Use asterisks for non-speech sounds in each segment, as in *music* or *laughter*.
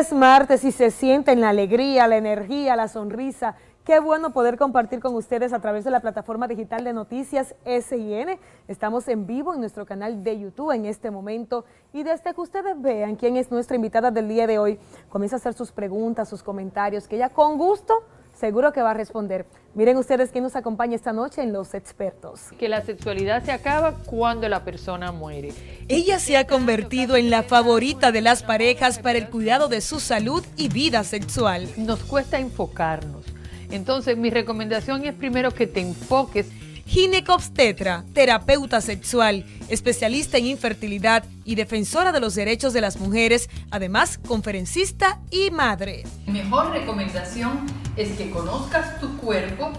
es martes y se sienten la alegría, la energía, la sonrisa. Qué bueno poder compartir con ustedes a través de la plataforma digital de noticias SIN. Estamos en vivo en nuestro canal de YouTube en este momento y desde que ustedes vean quién es nuestra invitada del día de hoy, comienza a hacer sus preguntas, sus comentarios, que ella con gusto seguro que va a responder. Miren ustedes quién nos acompaña esta noche en Los Expertos. Que la sexualidad se acaba cuando la persona muere. Ella se ha convertido en la favorita de las parejas para el cuidado de su salud y vida sexual. Nos cuesta enfocarnos. Entonces mi recomendación es primero que te enfoques ginecobstetra, terapeuta sexual, especialista en infertilidad y defensora de los derechos de las mujeres, además conferencista y madre. Mi mejor recomendación es que conozcas tu cuerpo,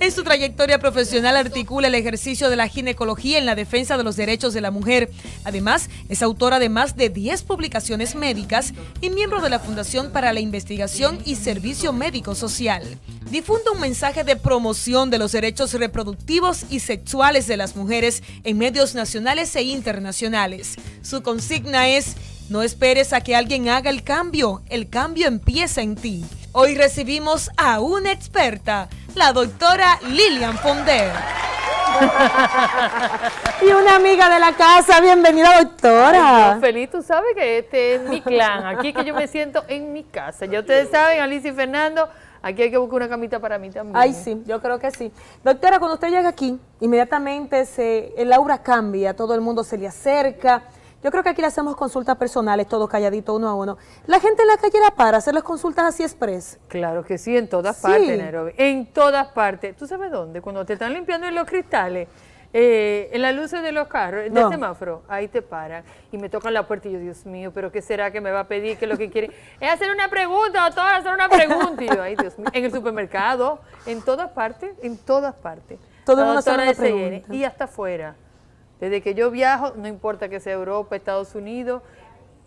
en su trayectoria profesional articula el ejercicio de la ginecología en la defensa de los derechos de la mujer. Además, es autora de más de 10 publicaciones médicas y miembro de la Fundación para la Investigación y Servicio Médico Social. Difunda un mensaje de promoción de los derechos reproductivos y sexuales de las mujeres en medios nacionales e internacionales. Su consigna es, no esperes a que alguien haga el cambio, el cambio empieza en ti. Hoy recibimos a una experta, la doctora Lilian Fonder. *laughs* y una amiga de la casa, bienvenida doctora. feliz, tú sabes que este es mi clan, aquí que yo me siento en mi casa. Ya ustedes saben, Alicia y Fernando, aquí hay que buscar una camita para mí también. Ay, sí, yo creo que sí. Doctora, cuando usted llega aquí, inmediatamente se, el aura cambia, todo el mundo se le acerca yo creo que aquí le hacemos consultas personales, todos calladitos, uno a uno. La gente en la calle la para, hacer las consultas así express. Claro que sí, en todas partes, Nairobi. En todas partes. ¿Tú sabes dónde? Cuando te están limpiando en los cristales, eh, en las luces de los carros, en semáforo, ahí te paran. Y me tocan la puerta y yo, Dios mío, ¿pero qué será que me va a pedir? ¿Qué lo que quiere? *laughs* es hacer una pregunta, todas hacer una pregunta. yo, Dios mío. En el supermercado, en todas partes, en todas partes. Todo el mundo hace una pregunta. Y hasta afuera. Desde que yo viajo, no importa que sea Europa, Estados Unidos,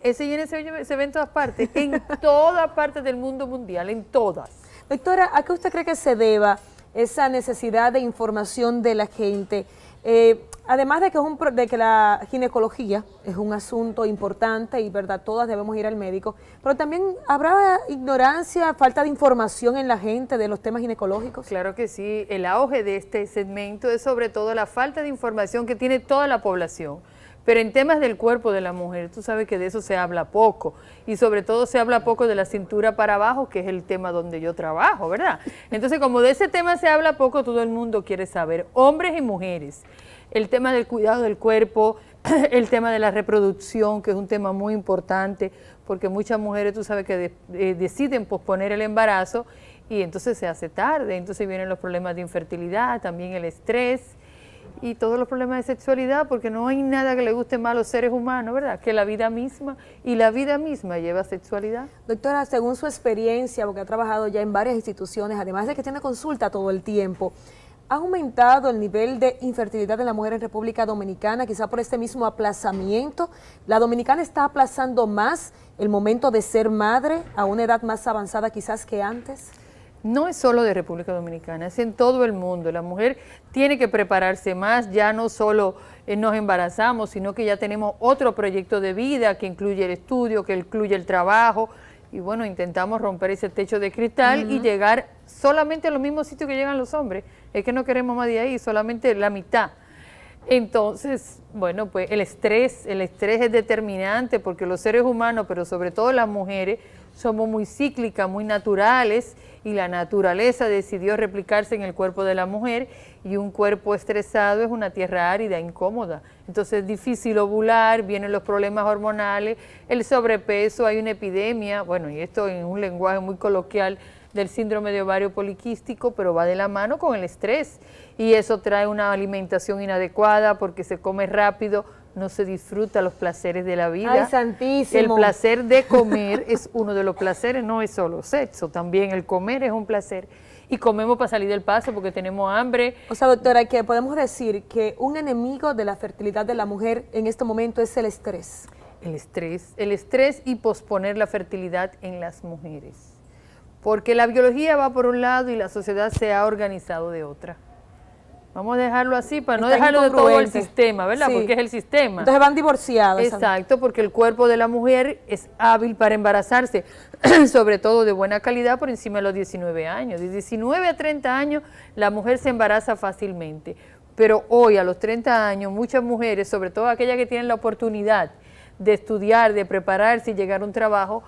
eh, ese en se, ve en todas partes, en todas partes del mundo mundial, en todas. Doctora, ¿a qué usted cree que se deba esa necesidad de información de la gente? Eh, Además de que, es un, de que la ginecología es un asunto importante y verdad, todas debemos ir al médico, pero también habrá ignorancia, falta de información en la gente de los temas ginecológicos. Claro que sí, el auge de este segmento es sobre todo la falta de información que tiene toda la población. Pero en temas del cuerpo de la mujer, tú sabes que de eso se habla poco. Y sobre todo se habla poco de la cintura para abajo, que es el tema donde yo trabajo, ¿verdad? Entonces, como de ese tema se habla poco, todo el mundo quiere saber, hombres y mujeres el tema del cuidado del cuerpo, *clears throat* el tema de la reproducción, que es un tema muy importante, porque muchas mujeres, tú sabes, que eh, deciden posponer el embarazo y entonces se hace tarde, entonces vienen los problemas de infertilidad, también el estrés y todos los problemas de sexualidad, porque no hay nada que le guste más a los seres humanos, ¿verdad? Que la vida misma, y la vida misma lleva sexualidad. Doctora, según su experiencia, porque ha trabajado ya en varias instituciones, además de que tiene consulta todo el tiempo, ha aumentado el nivel de infertilidad de la mujer en República Dominicana, quizá por este mismo aplazamiento. La dominicana está aplazando más el momento de ser madre a una edad más avanzada quizás que antes. No es solo de República Dominicana, es en todo el mundo. La mujer tiene que prepararse más, ya no solo eh, nos embarazamos, sino que ya tenemos otro proyecto de vida que incluye el estudio, que incluye el trabajo, y bueno, intentamos romper ese techo de cristal y llegar solamente a los mismos sitios que llegan los hombres. Es que no queremos más de ahí, solamente la mitad. Entonces, bueno, pues el estrés, el estrés es determinante porque los seres humanos, pero sobre todo las mujeres, somos muy cíclicas, muy naturales y la naturaleza decidió replicarse en el cuerpo de la mujer y un cuerpo estresado es una tierra árida, incómoda. Entonces es difícil ovular, vienen los problemas hormonales, el sobrepeso, hay una epidemia, bueno, y esto en un lenguaje muy coloquial del síndrome de ovario poliquístico, pero va de la mano con el estrés y eso trae una alimentación inadecuada porque se come rápido, no se disfruta los placeres de la vida. El placer de comer *laughs* es uno de los placeres, no es solo sexo, también el comer es un placer. Y comemos para salir del paso porque tenemos hambre. O sea, doctora, que podemos decir que un enemigo de la fertilidad de la mujer en este momento es el estrés. El estrés, el estrés y posponer la fertilidad en las mujeres. Porque la biología va por un lado y la sociedad se ha organizado de otra. Vamos a dejarlo así para no dejarlo de todo el sistema, ¿verdad? Porque es el sistema. Entonces van divorciados. Exacto, porque el cuerpo de la mujer es hábil para embarazarse, *clears throat* sobre todo de buena calidad por encima de los 19 años. De 19 a 30 años la mujer se embaraza fácilmente, pero hoy a los 30 años muchas mujeres, sobre todo aquellas que tienen la oportunidad de estudiar, de prepararse y llegar a un trabajo,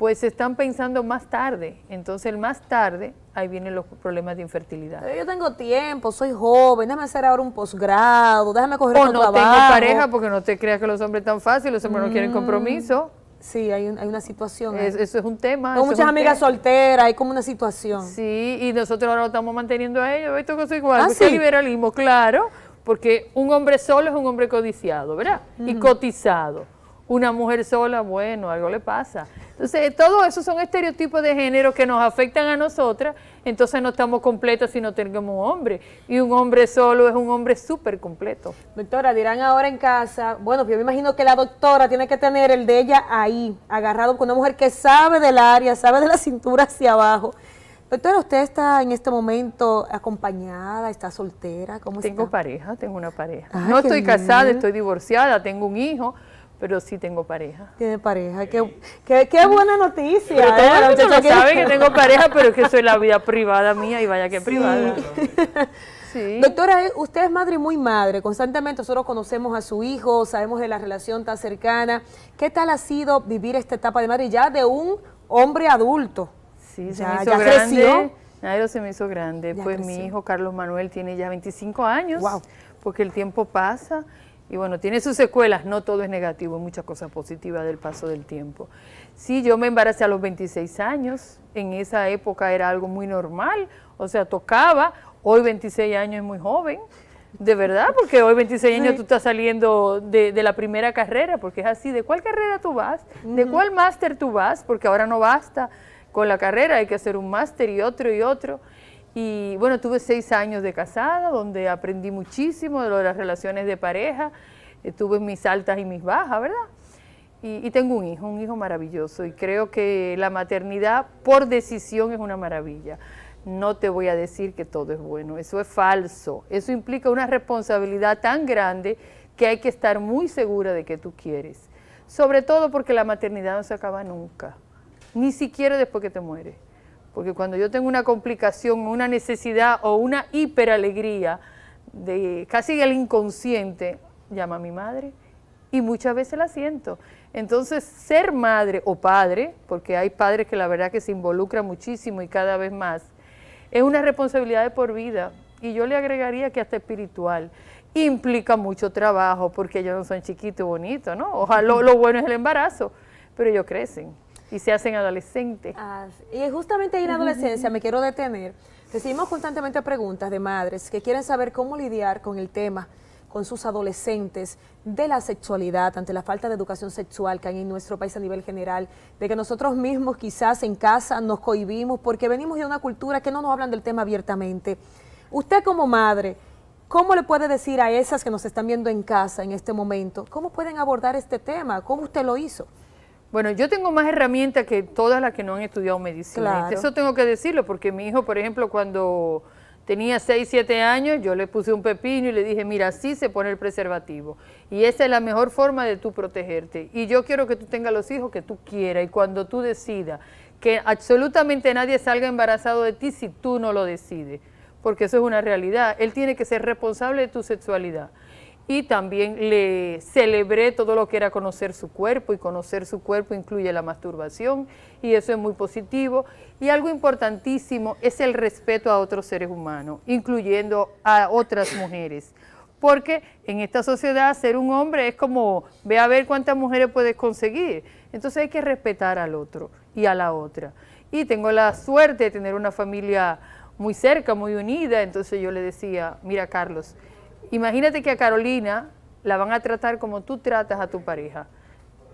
pues están pensando más tarde. Entonces, el más tarde, ahí vienen los problemas de infertilidad. Eh, yo tengo tiempo, soy joven, déjame hacer ahora un posgrado, déjame coger un no tengo pareja, porque no te creas que los hombres tan fáciles, los hombres no quieren mm. compromiso. Sí, hay, hay una situación. eso es un tema. Con muchas amigas solteras, hay como una situación. Sí, y nosotros ahora lo estamos manteniendo a ellos. Esto es igual. ¿Ah, sí? liberalismo, claro, porque un hombre solo es un hombre codiciado, ¿verdad? Y cotizado una mujer sola, bueno, algo le pasa. Entonces, todo eso son estereotipos de género que nos afectan a nosotras, entonces no estamos completas si no tenemos un hombre. Y un hombre solo es un hombre súper completo. Doctora, dirán ahora en casa, bueno, yo me imagino que la doctora tiene que tener el de ella ahí, agarrado con una mujer que sabe del área, sabe de la cintura hacia abajo. Doctora, ¿usted está en este momento acompañada, está soltera? ¿Cómo tengo pareja, tengo una pareja. no estoy casada, estoy divorciada, tengo un hijo, pero sí tengo pareja. Tiene pareja, qué, qué, qué buena noticia. Pero ¿eh? sabe que tengo pareja, pero es que soy la vida privada mía y vaya que privada. *laughs* Doctora, eh, usted es madre muy madre, constantemente nosotros conocemos a su hijo, sabemos de la relación tan cercana. ¿Qué tal ha sido vivir esta etapa de madre ya de un hombre adulto? Sí, se me hizo grande. se me hizo grande. pues mi hijo Carlos Manuel tiene ya 25 años, wow. porque el tiempo pasa y bueno, tiene sus secuelas, no todo es negativo, hay muchas cosas positivas del paso del tiempo. Sí, yo me embaracé a los 26 años, en esa época era algo muy normal, o sea, tocaba, hoy 26 años es muy joven, de verdad, porque hoy 26 años tú estás saliendo de, la primera carrera, porque es así, ¿de cuál carrera tú vas? ¿De cuál máster tú vas? Porque ahora no basta con la carrera, hay que hacer un máster y otro y otro. Y bueno, tuve seis años de casada, donde aprendí muchísimo de, las relaciones de pareja, eh, tuve mis altas y mis bajas, ¿verdad? Y, y, tengo un hijo, un hijo maravilloso, y creo que la maternidad por decisión es una maravilla. No te voy a decir que todo es bueno, eso es falso, eso implica una responsabilidad tan grande que hay que estar muy segura de que tú quieres. Sobre todo porque la maternidad no se acaba nunca, ni siquiera después que te mueres. Porque cuando yo tengo una complicación, una necesidad o una hiperalegría, de casi el inconsciente, llama a mi madre y muchas veces la siento. Entonces, ser madre o padre, porque hay padres que la verdad que se involucran muchísimo y cada vez más, es una responsabilidad de por vida. Y yo le agregaría que hasta espiritual. Implica mucho trabajo porque ellos no son chiquitos y bonitos, ¿no? Ojalá lo bueno es el embarazo, pero ellos crecen y se hacen adolescentes. y justamente ahí en la adolescencia me quiero detener. Recibimos constantemente preguntas de madres que quieren saber cómo lidiar con el tema con sus adolescentes de la sexualidad, ante la falta de educación sexual que hay en nuestro país a nivel general, de que nosotros mismos quizás en casa nos cohibimos porque venimos de una cultura que no nos hablan del tema abiertamente. Usted como madre, ¿cómo le puede decir a esas que nos están viendo en casa en este momento, cómo pueden abordar este tema? ¿Cómo usted lo hizo? Bueno, yo tengo más herramientas que todas las que no han estudiado medicina. Eso tengo que decirlo, porque mi hijo, por ejemplo, cuando tenía 6, 7 años, yo le puse un pepino y le dije, mira, así se pone el preservativo. Y esa es la mejor forma de tú protegerte. Y yo quiero que tú tengas los hijos que tú quieras. Y cuando tú decidas que absolutamente nadie salga embarazado de ti si tú no lo decides, porque eso es una realidad. Él tiene que ser responsable de tu sexualidad y también le celebré todo lo que era conocer su cuerpo y conocer su cuerpo incluye la masturbación y eso es muy positivo. Y algo importantísimo es el respeto a otros seres humanos, incluyendo a otras mujeres. Porque en esta sociedad ser un hombre es como, ve a ver cuántas mujeres puedes conseguir. Entonces hay que respetar al otro y a la otra. Y tengo la suerte de tener una familia muy cerca, muy unida, entonces yo le decía, mira Carlos, Imagínate que a Carolina la van a tratar como tú tratas a tu pareja.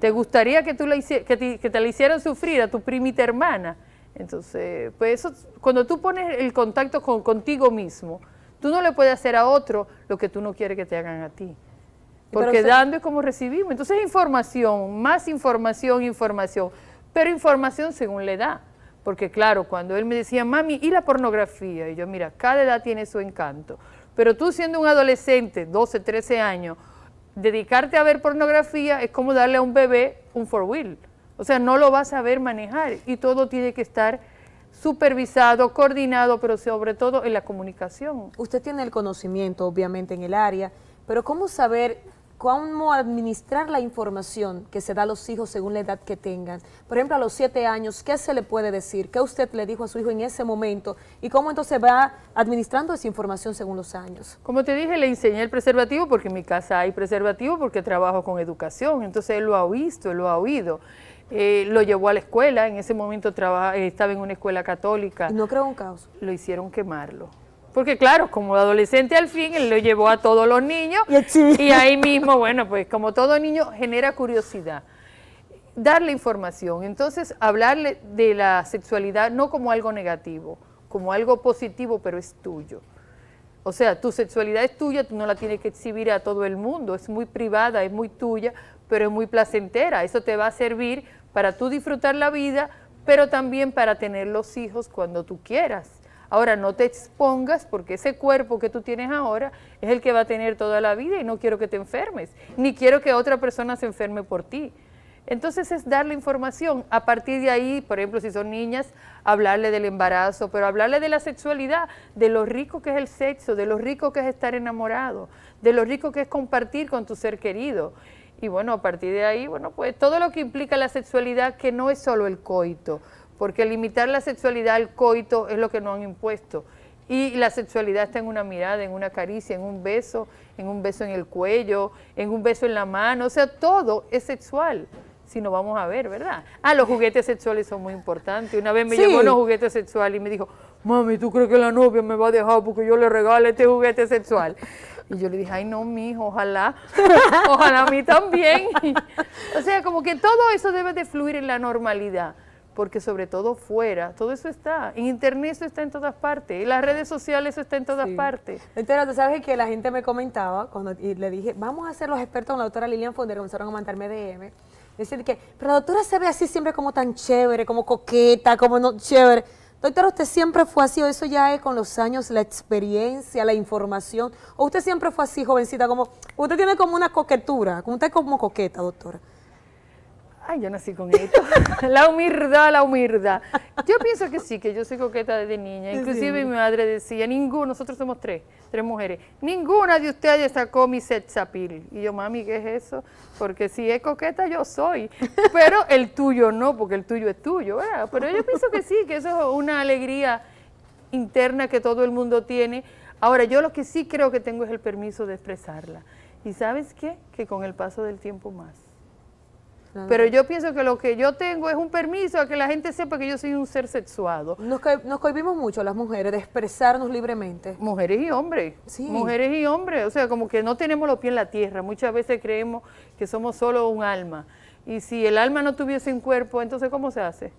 ¿Te gustaría que, tú que te, que te la hicieran sufrir a tu primita hermana? Entonces, pues eso, cuando tú pones el contacto con, contigo mismo, tú no le puedes hacer a otro lo que tú no quieres que te hagan a ti. Porque dando es como recibimos. Entonces, información, más información, información. Pero información según la edad. Porque claro, cuando él me decía, mami, ¿y la pornografía? Y yo, mira, cada edad tiene su encanto. Pero tú siendo un adolescente, 12, 13 años, dedicarte a ver pornografía es como darle a un bebé un four wheel. O sea, no lo vas a saber manejar y todo tiene que estar supervisado, coordinado, pero sobre todo en la comunicación. Usted tiene el conocimiento, obviamente, en el área, pero ¿cómo saber cómo administrar la información que se da a los hijos según la edad que tengan. Por ejemplo, a los siete años, ¿qué se le puede decir? ¿Qué usted le dijo a su hijo en ese momento? ¿Y cómo entonces va administrando esa información según los años? Como te dije, le enseñé el preservativo porque en mi casa hay preservativo porque trabajo con educación. Entonces él lo ha visto, él lo ha oído. Eh, lo llevó a la escuela, en ese momento eh, estaba en una escuela católica. ¿No creo un caos? Lo hicieron quemarlo. Porque claro, como adolescente al fin, él lo llevó a todos los niños y, ahí mismo, bueno, pues como todo niño genera curiosidad. Darle información, entonces hablarle de la sexualidad no como algo negativo, como algo positivo, pero es tuyo. O sea, tu sexualidad es tuya, tú no la tienes que exhibir a todo el mundo, es muy privada, es muy tuya, pero es muy placentera. Eso te va a servir para tú disfrutar la vida, pero también para tener los hijos cuando tú quieras. Ahora no te expongas porque ese cuerpo que tú tienes ahora es el que va a tener toda la vida y no quiero que te enfermes, ni quiero que otra persona se enferme por ti. Entonces es darle información. A partir de ahí, por ejemplo, si son niñas, hablarle del embarazo, pero hablarle de la sexualidad, de lo rico que es el sexo, de lo rico que es estar enamorado, de lo rico que es compartir con tu ser querido. Y bueno, a partir de ahí, bueno, pues todo lo que implica la sexualidad, que no es solo el coito, porque limitar la sexualidad al coito es lo que nos han impuesto. Y la sexualidad está en una mirada, en una caricia, en un beso, en un beso en el cuello, en un beso en la mano, o sea, todo es sexual. Si no vamos a ver, ¿verdad? Ah, los juguetes sexuales son muy importantes. Una vez me llegó unos juguetes sexuales y me dijo, mami, ¿tú crees que la novia me va a dejar porque yo le regale este juguete sexual? Y yo le dije, ay, no, mijo, ojalá, *laughs* ojalá a mí también. *laughs* o sea, como que todo eso debe de fluir en la normalidad porque sobre todo fuera, todo eso está, internet eso está en todas partes, en las redes sociales eso está en todas partes. Entonces, tú sabes que la gente me comentaba, cuando y le dije, vamos a ser los expertos con la doctora Lilian Fonder, comenzaron a mandarme DM, decir que, pero la doctora se ve así siempre como tan chévere, como coqueta, como no chévere. Doctora, usted siempre fue así, o eso ya es con los años, la experiencia, la información, o usted siempre fue así, jovencita, como, usted tiene como una coquetura, como usted es como coqueta, doctora. Ay, yo nací con esto. *laughs* la humildad, la humildad. Yo pienso que sí, que yo soy coqueta desde niña. Inclusive mi madre decía, ninguno, nosotros somos tres, tres mujeres, ninguna de ustedes sacó mi setzapil, Y yo, mami, ¿qué es eso? Porque si es coqueta yo soy, pero el tuyo no, porque el tuyo es tuyo, Pero yo pienso que sí, que eso es una alegría interna que todo el mundo tiene. Ahora, yo lo que sí creo que tengo es el permiso de expresarla. ¿Y sabes qué? Que con el paso del tiempo más. Pero yo pienso que lo que yo tengo es un permiso a que la gente sepa que yo soy un ser sexuado. Nos, nos cohibimos mucho las mujeres de expresarnos libremente. Mujeres y hombres. Mujeres y hombres. O sea, como que no tenemos los pies en la tierra. Muchas veces creemos que somos solo un alma. Y si el alma no tuviese un cuerpo, entonces ¿cómo se hace?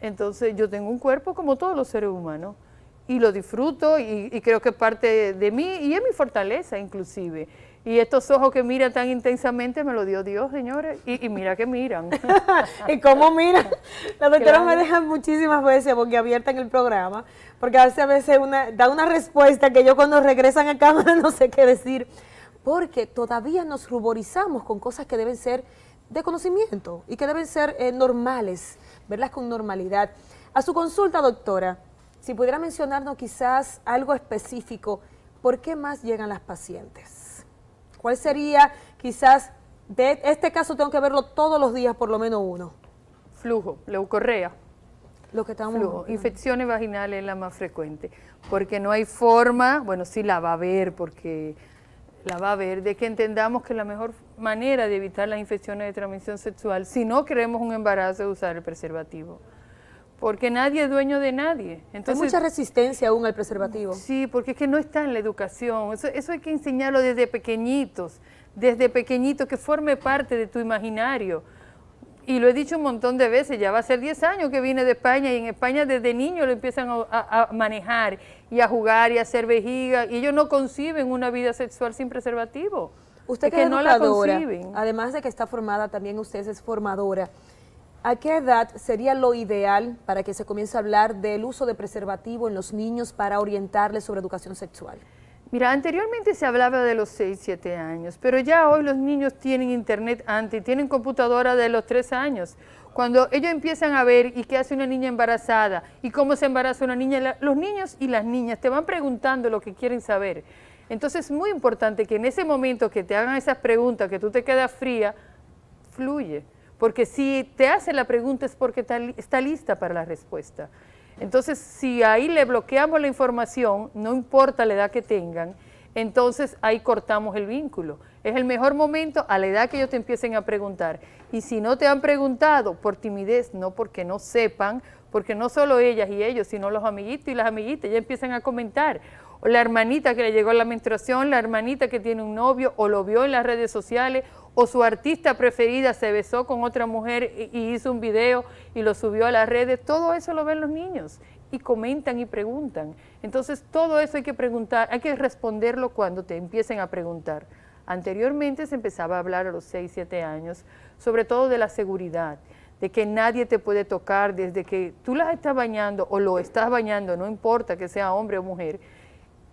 Entonces yo tengo un cuerpo como todos los seres humanos y lo disfruto y, y creo que es parte de mí y es mi fortaleza inclusive. Y estos ojos que miran tan intensamente me lo dio Dios, señores. Y, mira que miran. *laughs* ¿Y cómo miran? La doctora me deja muchísimas veces porque abierta en el programa, porque a veces, a veces una, da una respuesta que yo cuando regresan a cámara *laughs* no sé qué decir, porque todavía nos ruborizamos con cosas que deben ser de conocimiento y que deben ser eh, normales, verlas con normalidad. A su consulta, doctora, si pudiera mencionarnos quizás algo específico, ¿por qué más llegan las pacientes? ¿Cuál sería quizás, de este caso tengo que verlo todos los días, por lo menos uno? Flujo, leucorrea. Lo que estamos Infecciones vaginales es la más frecuente, porque no hay forma, bueno, sí la va a ver, porque la va a ver de que entendamos que la mejor manera de evitar las infecciones de transmisión sexual, si no queremos un embarazo, es usar el preservativo porque nadie es dueño de nadie. Hay mucha resistencia aún al preservativo. Sí, porque es que no está en la educación. Eso, hay que enseñarlo desde pequeñitos, desde pequeñitos, que forme parte de tu imaginario. Y lo he dicho un montón de veces, ya va a ser 10 años que vine de España y en España desde niño lo empiezan a, manejar y a jugar y a hacer vejiga y ellos no conciben una vida sexual sin preservativo. Usted es que, no la conciben. además de que está formada, también usted es formadora. ¿A qué edad sería lo ideal para que se comience a hablar del uso de preservativo en los niños para orientarles sobre educación sexual? Mira, anteriormente se hablaba de los 6, 7 años, pero ya hoy los niños tienen internet antes, tienen computadora de los 3 años. Cuando ellos empiezan a ver y qué hace una niña embarazada y cómo se embaraza una niña, los niños y las niñas te van preguntando lo que quieren saber. Entonces es muy importante que en ese momento que te hagan esas preguntas, que tú te quedas fría, fluye. Porque si te hace la pregunta es porque está lista para la respuesta. Entonces, si ahí le bloqueamos la información, no importa la edad que tengan, entonces ahí cortamos el vínculo. Es el mejor momento a la edad que ellos te empiecen a preguntar. Y si no te han preguntado por timidez, no porque no sepan, porque no solo ellas y ellos, sino los amiguitos y las amiguitas ya empiezan a comentar. O la hermanita que le llegó la menstruación, la hermanita que tiene un novio o lo vio en las redes sociales o su artista preferida se besó con otra mujer y, hizo un video y lo subió a las redes, todo eso lo ven los niños y comentan y preguntan. Entonces todo eso hay que preguntar, hay que responderlo cuando te empiecen a preguntar. Anteriormente se empezaba a hablar a los 6, 7 años, sobre todo de la seguridad, de que nadie te puede tocar desde que tú la estás bañando o lo estás bañando, no importa que sea hombre o mujer,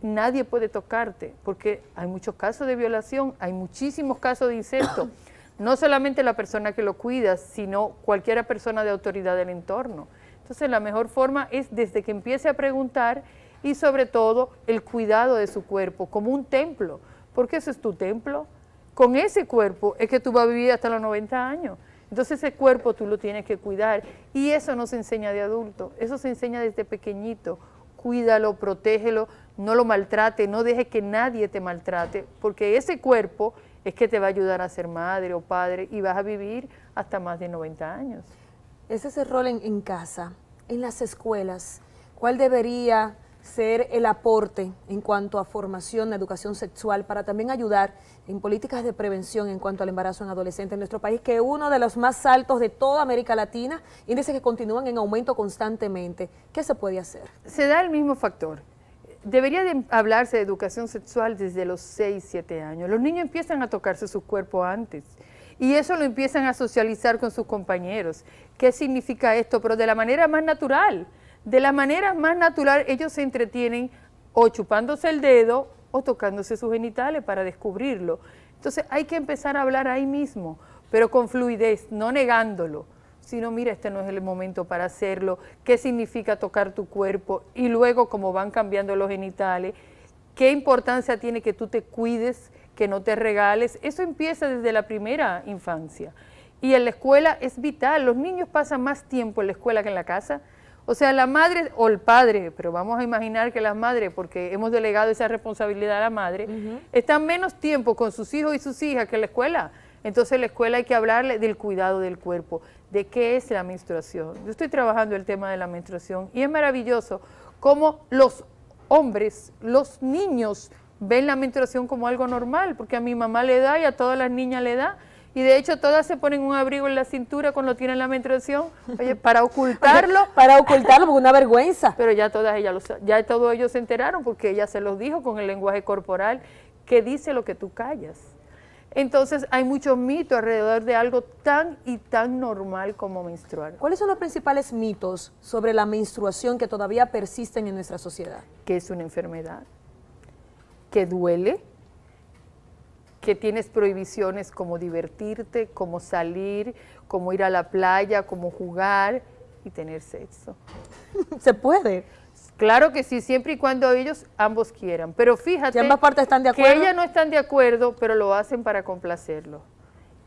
nadie puede tocarte, porque hay muchos casos de violación, hay muchísimos casos de incesto, *coughs* no solamente la persona que lo cuida, sino cualquier persona de autoridad del entorno. Entonces la mejor forma es desde que empiece a preguntar y sobre todo el cuidado de su cuerpo como un templo, porque eso es tu templo. Con ese cuerpo es que tú vas a vivir hasta los 90 años. Entonces ese cuerpo tú lo tienes que cuidar y eso no se enseña de adulto, eso se enseña desde pequeñito cuídalo, protégelo, no lo maltrate, no dejes que nadie te maltrate, porque ese cuerpo es que te va a ayudar a ser madre o padre y vas a vivir hasta más de 90 años. Ese es el rol en, en casa, en las escuelas. ¿Cuál debería ser el aporte en cuanto a formación, de educación sexual, para también ayudar en políticas de prevención en cuanto al embarazo en adolescentes en nuestro país, que es uno de los más altos de toda América Latina, índices que continúan en aumento constantemente. ¿Qué se puede hacer? Se da el mismo factor. Debería de hablarse de educación sexual desde los 6, 7 años. Los niños empiezan a tocarse su cuerpo antes y eso lo empiezan a socializar con sus compañeros. ¿Qué significa esto? Pero de la manera más natural de la manera más natural ellos se entretienen o chupándose el dedo o tocándose sus genitales para descubrirlo. Entonces hay que empezar a hablar ahí mismo, pero con fluidez, no negándolo, sino mira, este no es el momento para hacerlo, qué significa tocar tu cuerpo y luego cómo van cambiando los genitales, qué importancia tiene que tú te cuides, que no te regales. Eso empieza desde la primera infancia. Y en la escuela es vital, los niños pasan más tiempo en la escuela que en la casa, o sea, la madre o el padre, pero vamos a imaginar que las madres, porque hemos delegado esa responsabilidad a la madre, está están menos tiempo con sus hijos y sus hijas que la escuela. Entonces, la escuela hay que hablarle del cuidado del cuerpo, de qué es la menstruación. Yo estoy trabajando el tema de la menstruación y es maravilloso cómo los hombres, los niños, ven la menstruación como algo normal, porque a mi mamá le da y a todas las niñas le da y de hecho todas se ponen un abrigo en la cintura cuando tienen la menstruación, oye, para ocultarlo. para ocultarlo, porque una vergüenza. Pero ya todas ellas, ya todos ellos se enteraron porque ella se los dijo con el lenguaje corporal, que dice lo que tú callas. Entonces hay muchos mitos alrededor de algo tan y tan normal como menstruar. ¿Cuáles son los principales mitos sobre la menstruación que todavía persisten en nuestra sociedad? Que es una enfermedad, que duele, que tienes prohibiciones como divertirte, como salir, como ir a la playa, como jugar y tener sexo. *laughs* Se puede. Claro que sí, siempre y cuando ellos ambos quieran. Pero fíjate. ¿Y ambas partes están de acuerdo. Que ellas no están de acuerdo, pero lo hacen para complacerlo.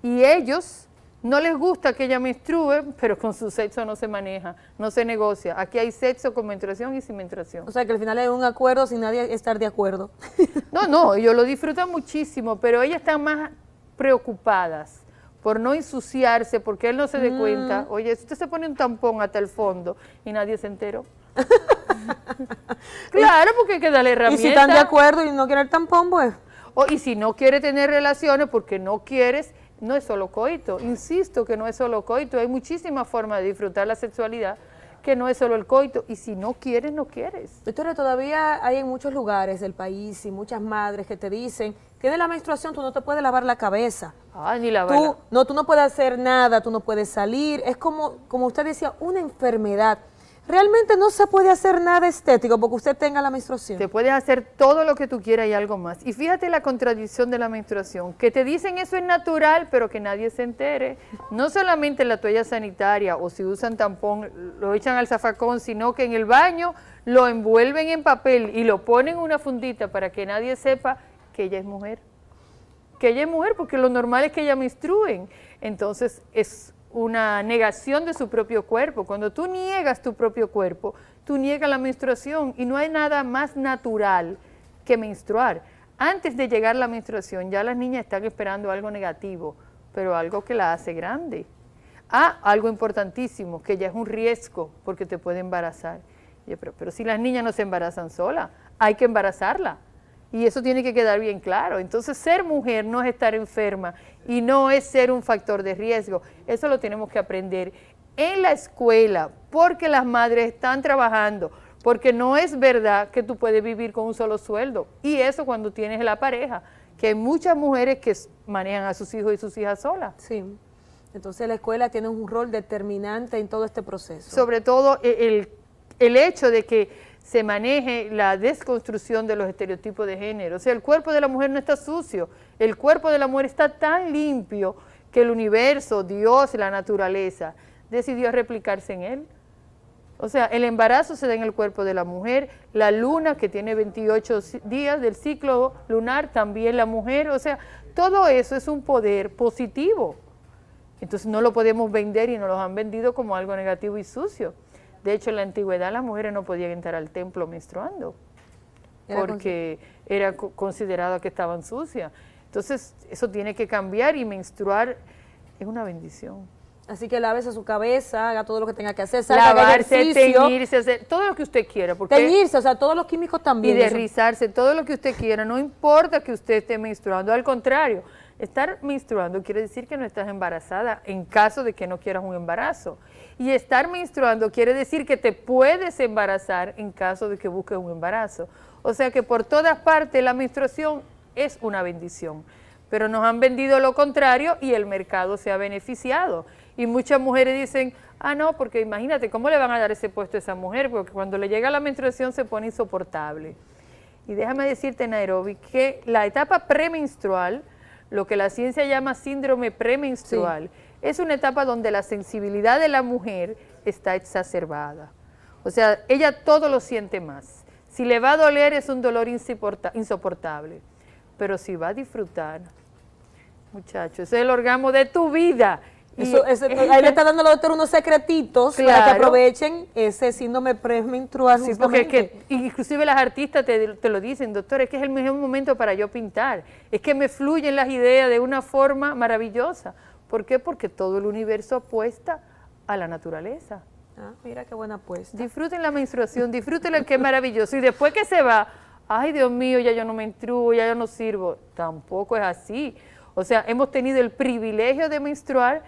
Y ellos no les gusta que ella menstrue, pero con su sexo no se maneja, no se negocia. Aquí hay sexo con menstruación y sin menstruación. O sea que al final hay un acuerdo sin nadie estar de acuerdo. *laughs* No, no, ellos lo disfrutan muchísimo, pero ellas están más preocupadas por no ensuciarse, porque él no se dé mm. cuenta. Oye, si usted se pone un tampón hasta el fondo y nadie se enteró. *laughs* claro, porque hay que darle herramientas. Y si están de acuerdo y no quiere el tampón, pues. O, y si no quiere tener relaciones porque no quieres no es solo coito. Insisto que no es solo coito, hay muchísimas formas de disfrutar la sexualidad que no es solo el coito, y si no quieres, no quieres. Victoria, todavía hay en muchos lugares del país y muchas madres que te dicen, que de la menstruación, tú no te puedes lavar la cabeza. Ah, ni lavar. Tú, no, tú no puedes hacer nada, tú no puedes salir. Es como, como usted decía, una enfermedad realmente no se puede hacer nada estético porque usted tenga la menstruación. Te puedes hacer todo lo que tú quieras y algo más. Y fíjate la contradicción de la menstruación, que te dicen eso es natural, pero que nadie se entere. No solamente la toalla sanitaria o si usan tampón, lo echan al zafacón, sino que en el baño lo envuelven en papel y lo ponen en una fundita para que nadie sepa que ella es mujer. Que ella es mujer porque lo normal es que ella menstruen. Entonces es una negación de su propio cuerpo. Cuando tú niegas tu propio cuerpo, tú niegas la menstruación y no hay nada más natural que menstruar. Antes de llegar la menstruación, ya las niñas están esperando algo negativo, pero algo que la hace grande. Ah, algo importantísimo, que ya es un riesgo porque te puede embarazar. Pero, si las niñas no se embarazan sola, hay que embarazarla. Y eso tiene que quedar bien claro. Entonces, ser mujer no es estar enferma y no es ser un factor de riesgo. Eso lo tenemos que aprender en la escuela, porque las madres están trabajando, porque no es verdad que tú puedes vivir con un solo sueldo. Y eso cuando tienes la pareja, que hay muchas mujeres que manejan a sus hijos y sus hijas solas. Sí. Entonces la escuela tiene un rol determinante en todo este proceso. Sobre todo e-, el, el hecho de que se maneje la desconstrucción de los estereotipos de género. O sea, el cuerpo de la mujer no está sucio, el cuerpo de la mujer está tan limpio que el universo, Dios, la naturaleza, decidió replicarse en él. O sea, el embarazo se da en el cuerpo de la mujer, la luna que tiene 28 días del ciclo lunar, también la mujer, o sea, todo eso es un poder positivo. Entonces no lo podemos vender y nos lo han vendido como algo negativo y sucio. De hecho, en la antigüedad las mujeres no podían entrar al templo menstruando porque era, considerado considerada que estaban sucias. Entonces, eso tiene que cambiar y menstruar es una bendición. Así que lávese su cabeza, haga todo lo que tenga que hacer, salga lavarse, teñirse, todo lo que usted quiera. Porque teñirse, o sea, todos los químicos también. Y rizarse todo lo que usted quiera. No importa que usted esté menstruando, al contrario, Estar menstruando quiere decir que no estás embarazada en caso de que no quieras un embarazo. Y estar menstruando quiere decir que te puedes embarazar en caso de que busques un embarazo. O sea que por todas partes la menstruación es una bendición. Pero nos han vendido lo contrario y el mercado se ha beneficiado. Y muchas mujeres dicen, ah, no, porque imagínate, ¿cómo le van a dar ese puesto a esa mujer? Porque cuando le llega la menstruación se pone insoportable. Y déjame decirte, Nairobi, que la etapa premenstrual lo que la ciencia llama síndrome premenstrual, es una etapa donde la sensibilidad de la mujer está exacerbada. O sea, ella todo lo siente más. Si le va a doler es un dolor insoportable, pero si va a disfrutar, muchachos, es el orgamo de tu vida Mm. ahí le está dando al doctor unos secretitos para que aprovechen ese síndrome premenstrual. Sí, porque que, inclusive las artistas te, lo dicen, doctor, es que es el mejor momento para yo pintar. Es que me fluyen las ideas de una forma maravillosa. ¿Por qué? Porque todo el universo apuesta a la naturaleza. Ah, mira qué buena apuesta. Disfruten la menstruación, disfrútenla, es maravilloso. Y después que se va, ay Dios mío, ya yo no menstruo, ya yo no sirvo. Tampoco es así. O sea, hemos tenido el privilegio de menstruar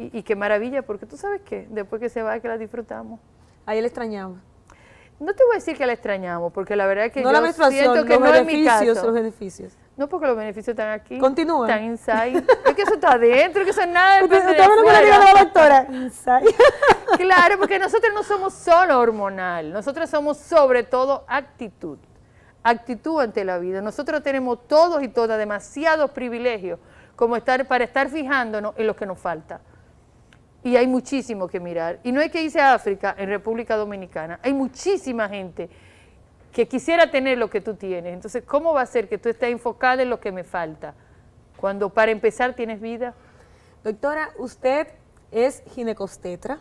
y, qué maravilla, porque tú sabes que después que se va, que la disfrutamos. Ahí la extrañamos. No te voy a decir que la extrañamos, porque la verdad es que no la siento que no es mi Los beneficios. No, porque los beneficios están aquí. Continúa. Están inside. es que eso está adentro, que eso es nada. Usted, usted me lo la doctora. Inside. *laughs* claro, porque nosotros no somos solo hormonal, nosotros somos sobre todo actitud. Actitud ante la vida. Nosotros tenemos todos y todas demasiados privilegios como estar, para estar fijándonos en lo que nos falta y hay muchísimo que mirar. Y no hay que irse a África, en República Dominicana, hay muchísima gente que quisiera tener lo que tú tienes. Entonces, ¿cómo va a ser que tú estés enfocada en lo que me falta? Cuando para empezar tienes vida. Doctora, usted es ginecostetra,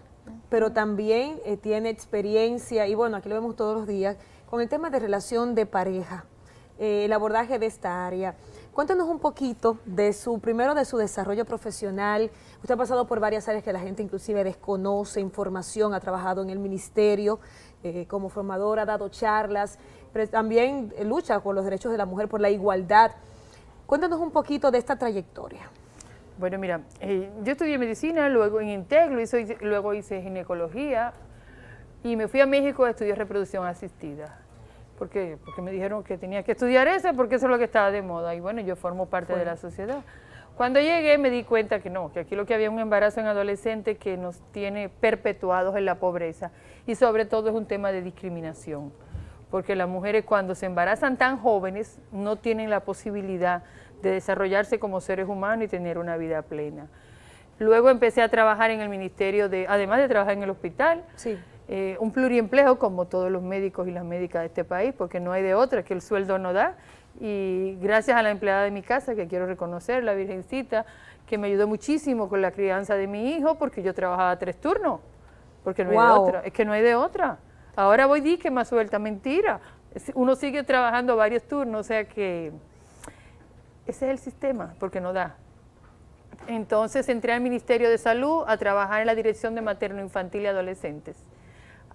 pero también eh, tiene experiencia, y bueno, aquí lo vemos todos los días, con el tema de relación de pareja, eh, el abordaje de esta área. Cuéntanos un poquito de su, primero de su desarrollo profesional. Usted ha pasado por varias áreas que la gente inclusive desconoce, información, ha trabajado en el ministerio eh, como formadora, ha dado charlas, pero también lucha por los derechos de la mujer, por la igualdad. Cuéntanos un poquito de esta trayectoria. Bueno, mira, eh, yo estudié medicina, luego en Integro, luego hice ginecología y me fui a México a estudiar reproducción asistida porque, porque me dijeron que tenía que estudiar eso, porque eso es lo que estaba de moda. Y bueno, yo formo parte de la sociedad. Cuando llegué me di cuenta que no, que aquí lo que había un embarazo en adolescente que nos tiene perpetuados en la pobreza y sobre todo es un tema de discriminación, porque las mujeres cuando se embarazan tan jóvenes no tienen la posibilidad de desarrollarse como seres humanos y tener una vida plena. Luego empecé a trabajar en el ministerio de, además de trabajar en el hospital, sí. Eh, un pluriempleo como todos los médicos y las médicas de este país, porque no hay de otra, que el sueldo no da. Y gracias a la empleada de mi casa, que quiero reconocer, la Virgencita, que me ayudó muchísimo con la crianza de mi hijo, porque yo trabajaba tres turnos, porque no hay de otra, es que no hay de otra. Ahora voy que más suelta, mentira. Uno sigue trabajando varios turnos, o sea que ese es el sistema, porque no da. Entonces entré al Ministerio de Salud a trabajar en la Dirección de Materno Infantil y Adolescentes.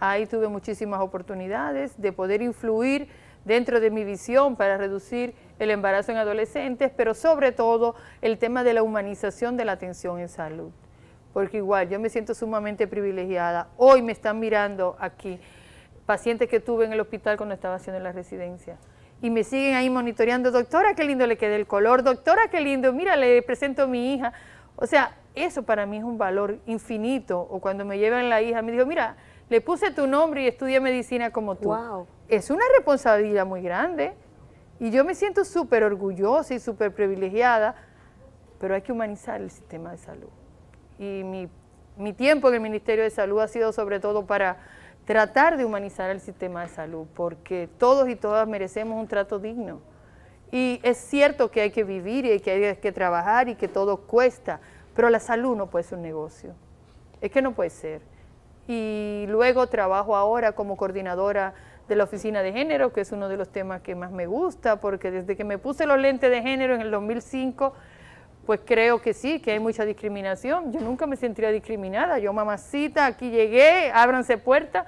Ahí tuve muchísimas oportunidades de poder influir dentro de mi visión para reducir el embarazo en adolescentes, pero sobre todo el tema de la humanización de la atención en salud. Porque igual yo me siento sumamente privilegiada. Hoy me están mirando aquí pacientes que tuve en el hospital cuando estaba haciendo la residencia. Y me siguen ahí monitoreando, doctora, qué lindo le quedó el color, doctora, qué lindo, mira, le presento a mi hija. O sea, eso para mí es un valor infinito. O cuando me llevan la hija, me dijo, mira, le puse tu nombre y estudié medicina como tú. Wow. Es una responsabilidad muy grande y yo me siento súper orgullosa y súper privilegiada, pero hay que humanizar el sistema de salud. Y mi, mi tiempo en el Ministerio de Salud ha sido sobre todo para tratar de humanizar el sistema de salud, porque todos y todas merecemos un trato digno. Y es cierto que hay que vivir y que hay que trabajar y que todo cuesta, pero la salud no puede ser un negocio. Es que no puede ser y luego trabajo ahora como coordinadora de la oficina de género, que es uno de los temas que más me gusta, porque desde que me puse los lentes de género en el 2005, pues creo que sí, que hay mucha discriminación. Yo nunca me sentía discriminada. Yo, mamacita, aquí llegué, ábranse puertas.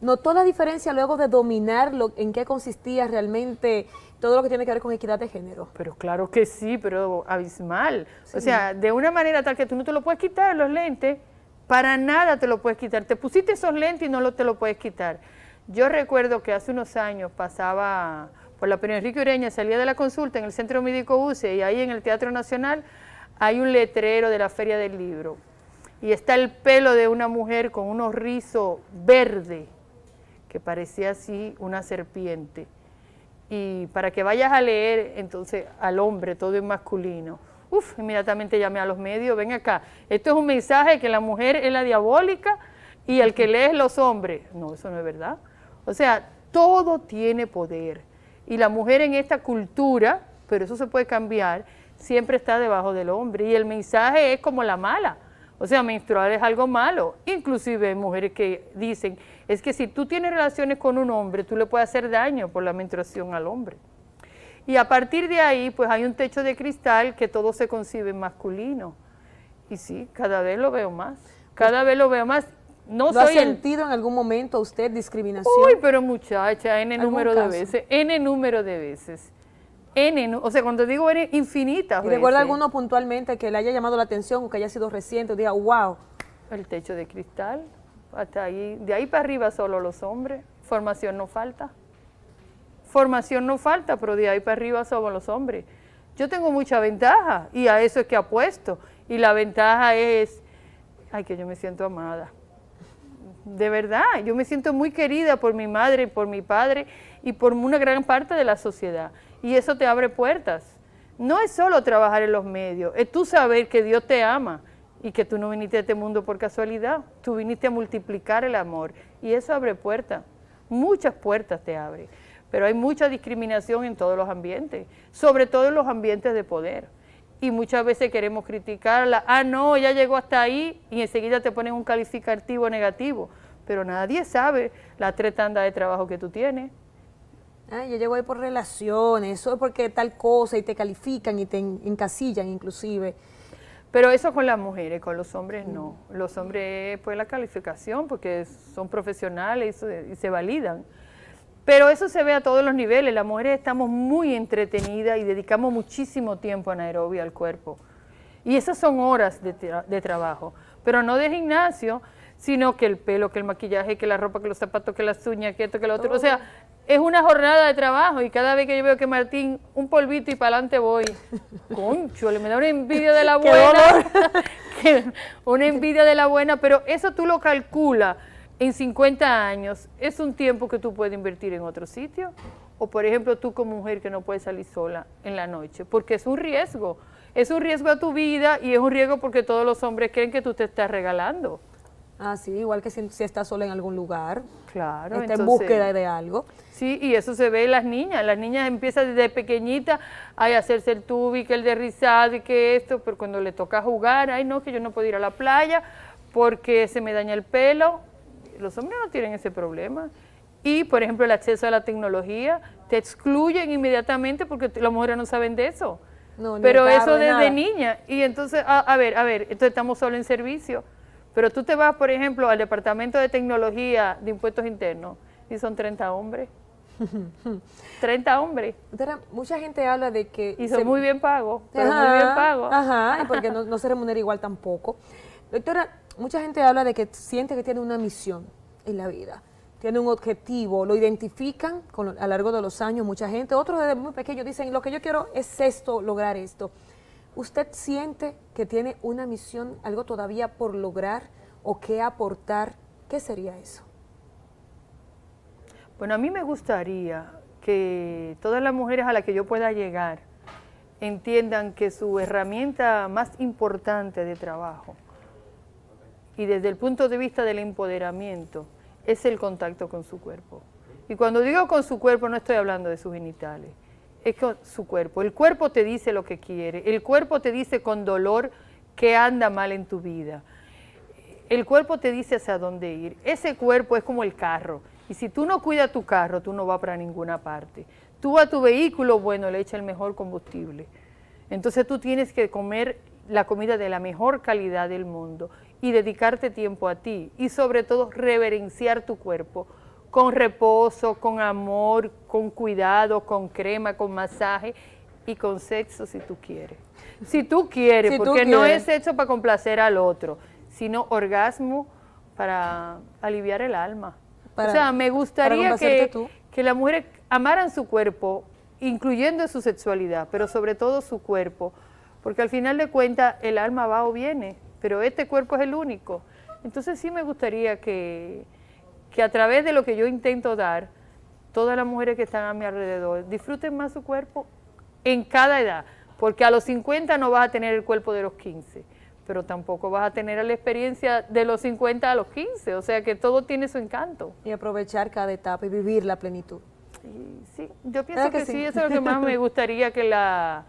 ¿Notó la diferencia luego de dominar en qué consistía realmente todo lo que tiene que ver con equidad de género? Pero claro que sí, pero abismal. O sea, de una manera tal que tú no te lo puedes quitar los lentes para nada te lo puedes quitar. Te pusiste esos lentes y no lo, te lo puedes quitar. Yo recuerdo que hace unos años pasaba por la Primera Enrique Ureña, salía de la consulta en el Centro Médico UCE y ahí en el Teatro Nacional hay un letrero de la Feria del Libro. Y está el pelo de una mujer con unos rizos verde que parecía así una serpiente. Y para que vayas a leer, entonces, al hombre, todo es masculino. Uf, inmediatamente llamé a los medios, ven acá, esto es un mensaje que la mujer es la diabólica y el que lee es los hombres. No, eso no es verdad. O sea, todo tiene poder. Y la mujer en esta cultura, pero eso se puede cambiar, siempre está debajo del hombre. Y el mensaje es como la mala. O sea, menstruar es algo malo. Inclusive hay mujeres que dicen, es que si tú tienes relaciones con un hombre, tú le puedes hacer daño por la menstruación al hombre. Y a partir de ahí, pues hay un techo de cristal que todo se concibe masculino. Y sí, cada vez lo veo más. Cada vez lo veo más. No ¿Lo ha sentido en algún momento usted discriminación? Uy, pero muchacha, N número de veces, N número de veces. N, o sea, cuando digo N, infinitas ¿Y recuerda alguno puntualmente que le haya llamado la atención o que haya sido reciente? Diga, wow. El techo de cristal, hasta ahí, de ahí para arriba solo los hombres, formación no falta formación no falta, pero de ahí para arriba somos los hombres. Yo tengo mucha ventaja y a eso es que apuesto. Y la ventaja es, ay, que yo me siento amada. De verdad, yo me siento muy querida por mi madre, por mi padre y por una gran parte de la sociedad. Y eso te abre puertas. No es solo trabajar en los medios, es tú saber que Dios te ama y que tú no viniste a este mundo por casualidad. Tú viniste a multiplicar el amor y eso abre puertas. Muchas puertas te abre pero hay mucha discriminación en todos los ambientes, sobre todo en los ambientes de poder. Y muchas veces queremos criticarla, ah, no, ya llegó hasta ahí, y enseguida te ponen un calificativo negativo, pero nadie sabe las tres tandas de trabajo que tú tienes. Ah, yo llego ahí por relaciones, eso es porque tal cosa, y te califican y te encasillan inclusive. Pero eso con las mujeres, con los hombres no. Mm. Los hombres, pues la calificación, porque son profesionales y se validan pero eso se ve a todos los niveles. Las mujeres estamos muy entretenidas y dedicamos muchísimo tiempo a aerobia al cuerpo. Y esas son horas de, de trabajo. Pero no de gimnasio, sino que el pelo, que el maquillaje, que la ropa, que los zapatos, que las uñas, que esto, que lo otro. O sea, es una jornada de trabajo y cada vez que yo veo que Martín, un polvito y para adelante voy. *laughs* Concho, le me da una envidia de *laughs* la buena. *laughs* una envidia de la buena, pero eso tú lo calculas en 50 años, ¿es un tiempo que tú puedes invertir en otro sitio? O, por ejemplo, tú como mujer que no puedes salir sola en la noche, porque es un riesgo. Es un riesgo a tu vida y es un riesgo porque todos los hombres creen que tú te estás regalando. Ah, sí, igual que si, estás sola en algún lugar. Claro. Está en búsqueda de algo. Sí, y eso se ve en las niñas. Las niñas empiezan desde pequeñitas a hacerse el tubi, que el rizado y que esto, pero cuando le toca jugar, ay no, que yo no puedo ir a la playa porque se me daña el pelo, los hombres no tienen ese problema. Y, por ejemplo, el acceso a la tecnología, te excluyen inmediatamente porque las mujeres no saben de eso. pero eso desde niña. Y entonces, a, ver, a ver, entonces estamos solo en servicio. Pero tú te vas, por ejemplo, al Departamento de Tecnología de Impuestos Internos y son 30 hombres. 30 *laughs* hombres. mucha gente habla de que... Y son muy bien pagos, Ajá, porque no, no se remunera igual tampoco. Doctora, mucha gente habla de que siente que tiene una misión en la vida, tiene un objetivo, lo identifican con, a lo largo de los años, mucha gente, otros desde muy pequeños dicen, lo que yo quiero es esto, lograr esto. ¿Usted siente que tiene una misión, algo todavía por lograr o qué aportar? ¿Qué sería eso? Bueno, a mí me gustaría que todas las mujeres a las que yo pueda llegar entiendan que su herramienta más importante de trabajo y desde el punto de vista del empoderamiento es el contacto con su cuerpo. Y cuando digo con su cuerpo no estoy hablando de sus genitales, es con su cuerpo. El cuerpo te dice lo que quiere, el cuerpo te dice con dolor que anda mal en tu vida. El cuerpo te dice hacia dónde ir. Ese cuerpo es como el carro. Y si tú no cuidas tu carro, tú no vas para ninguna parte. Tú a tu vehículo, bueno, le echa el mejor combustible. Entonces tú tienes que comer la comida de la mejor calidad del mundo y dedicarte tiempo a ti y sobre todo reverenciar tu cuerpo con reposo, con amor, con cuidado, con crema, con masaje y con sexo si tú quieres. Si tú quieres, porque no es sexo para complacer al otro, sino orgasmo para aliviar el alma. o sea, me gustaría que, que las mujeres amaran su cuerpo, incluyendo su sexualidad, pero sobre todo su cuerpo, porque al final de cuentas el alma va o viene pero este cuerpo es el único. Entonces sí me gustaría que, a través de lo que yo intento dar, todas las mujeres que están a mi alrededor disfruten más su cuerpo en cada edad, porque a los 50 no vas a tener el cuerpo de los 15, pero tampoco vas a tener la experiencia de los 50 a los 15, o sea que todo tiene su encanto. Y aprovechar cada etapa y vivir la plenitud. sí, yo pienso que, sí? sí, eso es lo que más *laughs* me gustaría que la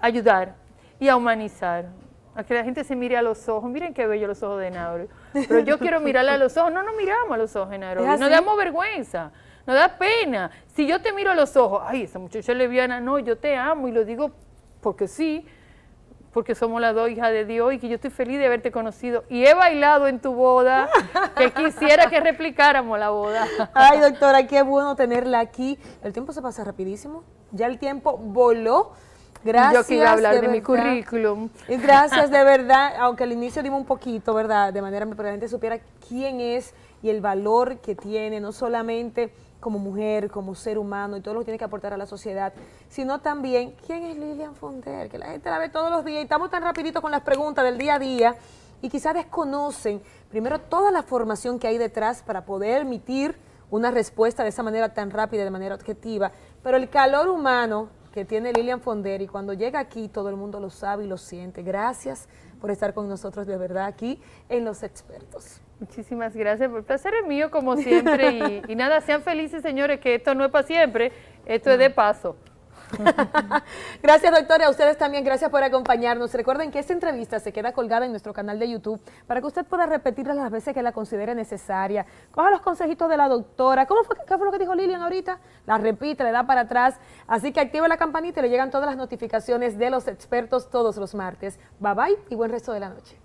ayudar y a humanizar a que la gente se mire a los ojos. Miren qué bello los ojos de Nauro. Pero yo quiero *laughs* mirarle a los ojos. No no miramos a los ojos de No Nos damos vergüenza. Nos da pena. Si yo te miro a los ojos, ay, esa muchacha leviana, no, yo te amo y lo digo porque sí, porque somos las dos hijas de Dios y que yo estoy feliz de haberte conocido. Y he bailado en tu boda, que *laughs* quisiera que replicáramos la boda. Ay, doctora, qué bueno tenerla aquí. El tiempo se pasa rapidísimo. Ya el tiempo voló. Gracias. Yo hablar de, mi currículum. gracias de *laughs* verdad, aunque al inicio dimos un poquito, ¿verdad? De manera que la gente supiera quién es y el valor que tiene, no solamente como mujer, como ser humano y todo lo que tiene que aportar a la sociedad, sino también quién es Lilian Fonder, que la gente la ve todos los días y estamos tan rapiditos con las preguntas del día a día y quizás desconocen primero toda la formación que hay detrás para poder emitir una respuesta de esa manera tan rápida, de manera objetiva, pero el calor humano que tiene Lilian Fonder y cuando llega aquí todo el mundo lo sabe y lo siente. Gracias por estar con nosotros de verdad aquí en Los Expertos. Muchísimas gracias, por pues, el placer es mío como siempre y, nada, sean felices señores que esto no es para siempre, esto es de paso. *laughs* gracias, doctora. A ustedes también, gracias por acompañarnos. Recuerden que esta entrevista se queda colgada en nuestro canal de YouTube para que usted pueda repetirla las veces que la considere necesaria. Coja los consejitos de la doctora. ¿Cómo fue, qué fue lo que dijo Lilian ahorita? La repite, le da para atrás. Así que active la campanita y le llegan todas las notificaciones de los expertos todos los martes. Bye bye y buen resto de la noche.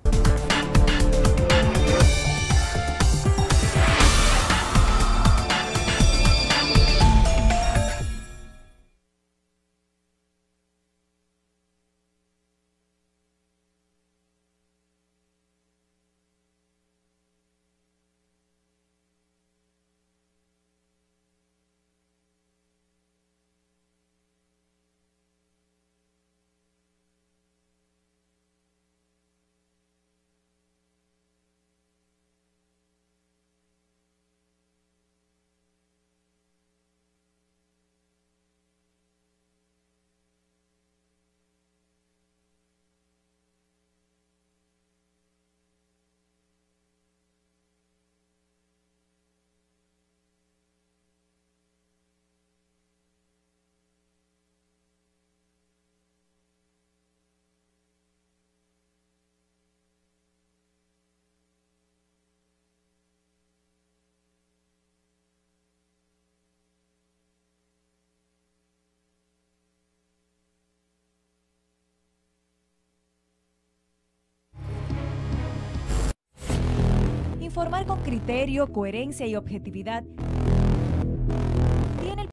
Informar con criterio, coherencia y objetividad